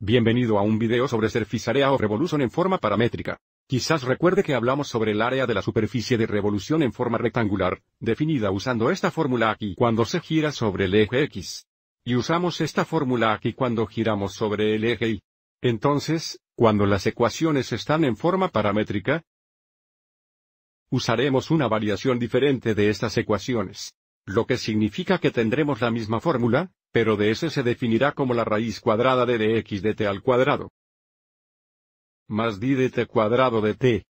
Bienvenido a un video sobre surface area revolución en forma paramétrica. Quizás recuerde que hablamos sobre el área de la superficie de revolución en forma rectangular, definida usando esta fórmula aquí cuando se gira sobre el eje X. Y usamos esta fórmula aquí cuando giramos sobre el eje Y. Entonces, cuando las ecuaciones están en forma paramétrica, usaremos una variación diferente de estas ecuaciones. Lo que significa que tendremos la misma fórmula, pero de ese se definirá como la raíz cuadrada de dx dt al cuadrado. Más d t cuadrado de t.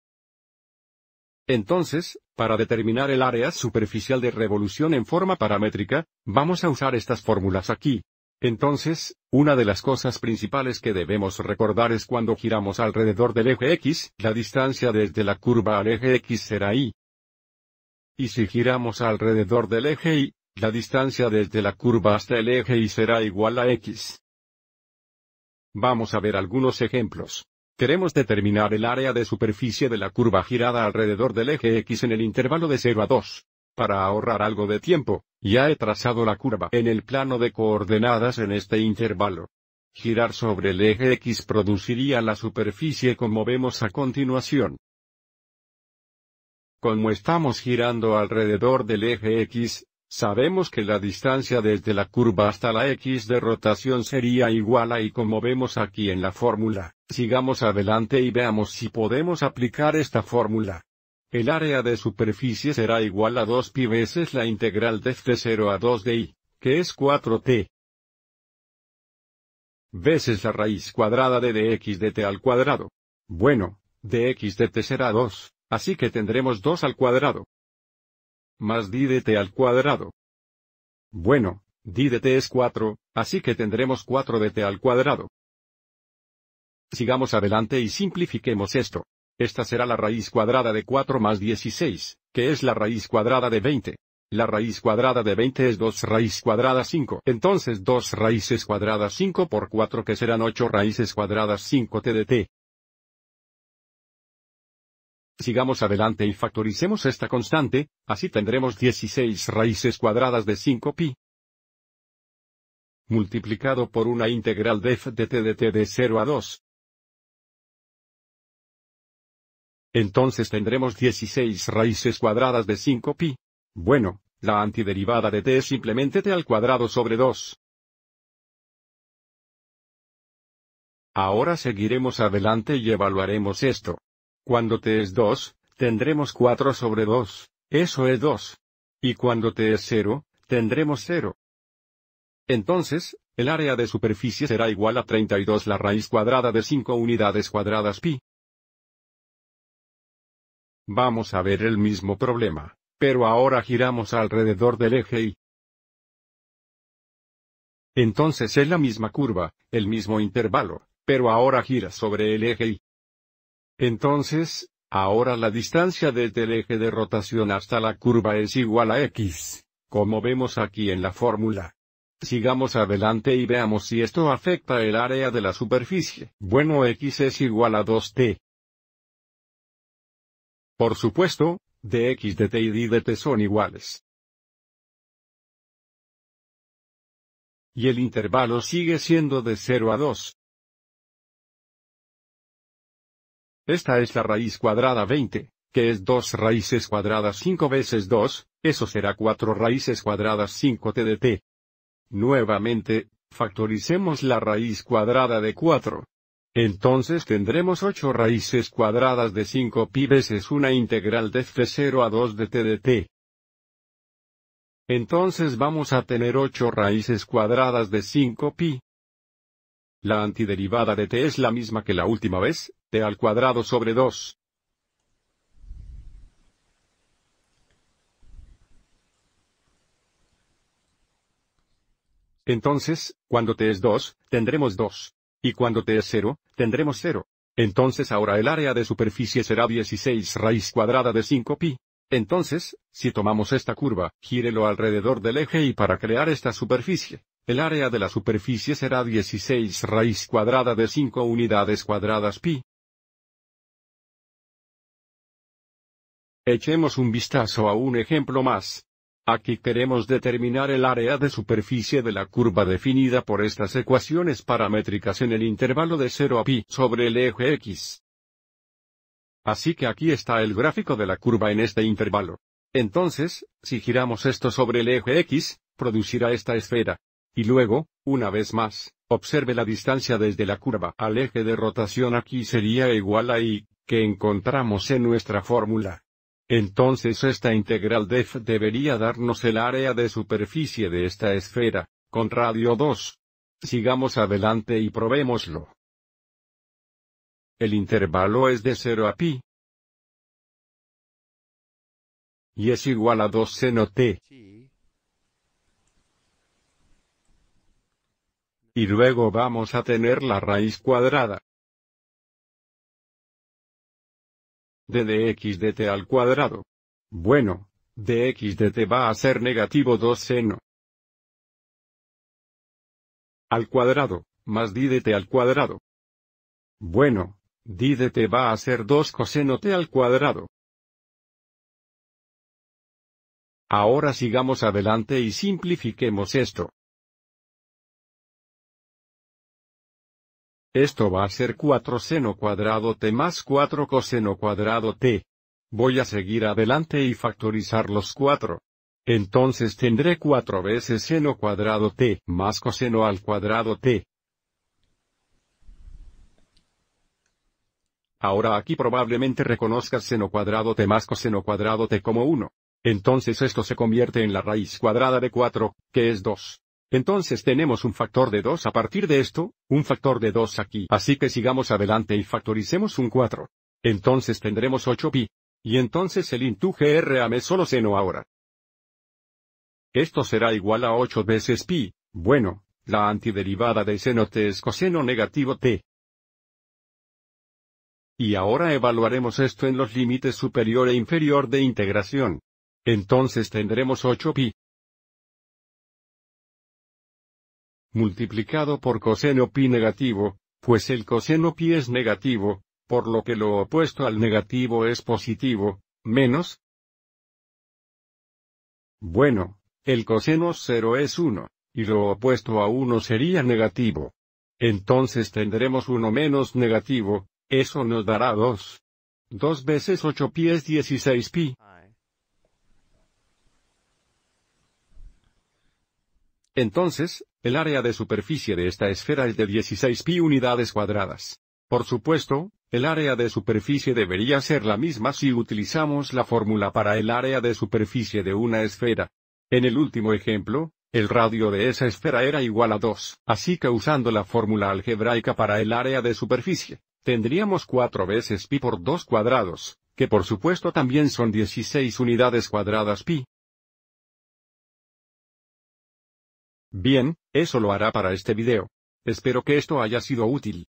Entonces, para determinar el área superficial de revolución en forma paramétrica, vamos a usar estas fórmulas aquí. Entonces, una de las cosas principales que debemos recordar es cuando giramos alrededor del eje X, la distancia desde la curva al eje X será Y. Y si giramos alrededor del eje Y, la distancia desde la curva hasta el eje Y será igual a x. Vamos a ver algunos ejemplos. Queremos determinar el área de superficie de la curva girada alrededor del eje X en el intervalo de 0 a 2. Para ahorrar algo de tiempo, ya he trazado la curva en el plano de coordenadas en este intervalo. Girar sobre el eje X produciría la superficie como vemos a continuación. Como estamos girando alrededor del eje X, Sabemos que la distancia desde la curva hasta la X de rotación sería igual a y como vemos aquí en la fórmula, sigamos adelante y veamos si podemos aplicar esta fórmula. El área de superficie será igual a 2pi veces la integral de este de 0 a 2 de i, que es 4t. Veces la raíz cuadrada de dx de t al cuadrado. Bueno, dx de t será 2, así que tendremos 2 al cuadrado más dídete al cuadrado. Bueno, d t es 4, así que tendremos 4dt al cuadrado. Sigamos adelante y simplifiquemos esto. Esta será la raíz cuadrada de 4 más 16, que es la raíz cuadrada de 20. La raíz cuadrada de 20 es 2 raíz cuadrada 5. Entonces 2 raíces cuadradas 5 por 4 que serán 8 raíces cuadradas 5 t de t. Sigamos adelante y factoricemos esta constante, así tendremos 16 raíces cuadradas de 5pi. Multiplicado por una integral de f de t de t de 0 a 2. Entonces tendremos 16 raíces cuadradas de 5pi. Bueno, la antiderivada de t es simplemente t al cuadrado sobre 2. Ahora seguiremos adelante y evaluaremos esto. Cuando t es 2, tendremos 4 sobre 2, eso es 2. Y cuando t es 0, tendremos 0. Entonces, el área de superficie será igual a 32 la raíz cuadrada de 5 unidades cuadradas pi. Vamos a ver el mismo problema, pero ahora giramos alrededor del eje y. Entonces es la misma curva, el mismo intervalo, pero ahora gira sobre el eje y. Entonces, ahora la distancia desde el eje de rotación hasta la curva es igual a x, como vemos aquí en la fórmula. Sigamos adelante y veamos si esto afecta el área de la superficie. Bueno, x es igual a 2t. Por supuesto, dx T y T son iguales. Y el intervalo sigue siendo de 0 a 2. Esta es la raíz cuadrada 20, que es 2 raíces cuadradas 5 veces 2, eso será 4 raíces cuadradas 5 t de t. Nuevamente, factoricemos la raíz cuadrada de 4. Entonces tendremos 8 raíces cuadradas de 5 pi veces una integral de f0 a 2 de t de t. Entonces vamos a tener 8 raíces cuadradas de 5 pi, la antiderivada de t es la misma que la última vez, t al cuadrado sobre 2. Entonces, cuando t es 2, tendremos 2. Y cuando t es 0, tendremos 0. Entonces ahora el área de superficie será 16 raíz cuadrada de 5pi. Entonces, si tomamos esta curva, gírelo alrededor del eje y para crear esta superficie. El área de la superficie será 16 raíz cuadrada de 5 unidades cuadradas pi. Echemos un vistazo a un ejemplo más. Aquí queremos determinar el área de superficie de la curva definida por estas ecuaciones paramétricas en el intervalo de 0 a pi sobre el eje x. Así que aquí está el gráfico de la curva en este intervalo. Entonces, si giramos esto sobre el eje x, producirá esta esfera. Y luego, una vez más, observe la distancia desde la curva al eje de rotación aquí sería igual a y, que encontramos en nuestra fórmula. Entonces esta integral f debería darnos el área de superficie de esta esfera, con radio 2. Sigamos adelante y probémoslo. El intervalo es de 0 a pi. Y es igual a 2 seno t. Y luego vamos a tener la raíz cuadrada de dx t al cuadrado. Bueno, dx t va a ser negativo 2 seno al cuadrado, más t al cuadrado. Bueno, t va a ser 2 coseno t al cuadrado. Ahora sigamos adelante y simplifiquemos esto. Esto va a ser 4 seno cuadrado t más 4 coseno cuadrado t. Voy a seguir adelante y factorizar los 4. Entonces tendré 4 veces seno cuadrado t más coseno al cuadrado t. Ahora aquí probablemente reconozcas seno cuadrado t más coseno cuadrado t como 1. Entonces esto se convierte en la raíz cuadrada de 4, que es 2. Entonces tenemos un factor de 2 a partir de esto, un factor de 2 aquí. Así que sigamos adelante y factoricemos un 4. Entonces tendremos 8pi. Y entonces el r es solo seno ahora. Esto será igual a 8 veces pi. Bueno, la antiderivada de seno t es coseno negativo t. Y ahora evaluaremos esto en los límites superior e inferior de integración. Entonces tendremos 8pi, multiplicado por coseno pi negativo, pues el coseno pi es negativo, por lo que lo opuesto al negativo es positivo, menos. Bueno, el coseno 0 es 1, y lo opuesto a 1 sería negativo. Entonces tendremos 1 menos negativo, eso nos dará 2. 2 veces 8 pi es 16 pi. Entonces, el área de superficie de esta esfera es de 16 pi unidades cuadradas. Por supuesto, el área de superficie debería ser la misma si utilizamos la fórmula para el área de superficie de una esfera. En el último ejemplo, el radio de esa esfera era igual a 2, así que usando la fórmula algebraica para el área de superficie, tendríamos 4 veces pi por 2 cuadrados, que por supuesto también son 16 unidades cuadradas pi. Bien, eso lo hará para este video. Espero que esto haya sido útil.